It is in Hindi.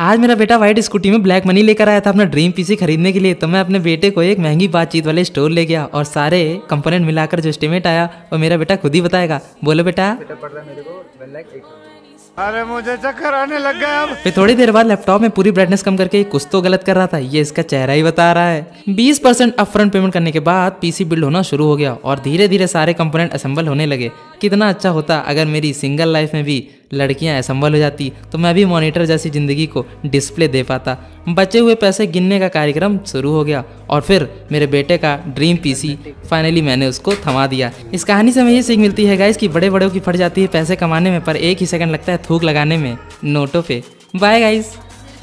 आज मेरा बेटा व्हाइट स्कूटी में ब्लैक मनी लेकर आया था अपना ड्रीम पीसी खरीदने के लिए तो मैं अपने बेटे को एक महंगी बातचीत वाले स्टोर ले गया और सारे कंपोनेंट मिलाकर जो एस्टिमेट आया वो मेरा बेटा खुद ही बताएगा बोलो बेटा, अरे मुझे चक्कर आने लग गया अब फिर थोड़ी देर बाद लैपटॉप में पूरी ब्राइटनेस कम करके कुछ तो गलत कर रहा था ये इसका चेहरा ही बता रहा है 20 परसेंट फ्रंट पेमेंट करने के बाद पीसी बिल्ड होना शुरू हो गया और धीरे धीरे सारे कंपोनेंट असेंबल होने लगे कितना अच्छा होता अगर मेरी सिंगल लाइफ में भी लड़कियां असंभल हो जाती तो मैं भी मॉनिटर जैसी ज़िंदगी को डिस्प्ले दे पाता बचे हुए पैसे गिनने का कार्यक्रम शुरू हो गया और फिर मेरे बेटे का ड्रीम पीसी फाइनली मैंने उसको थमा दिया इस कहानी से हमें ये सीख मिलती है गाइस कि बड़े बड़ों की फट जाती है पैसे कमाने में पर एक ही सेकंड लगता है थूक लगाने में नोटों पे बाय गाइस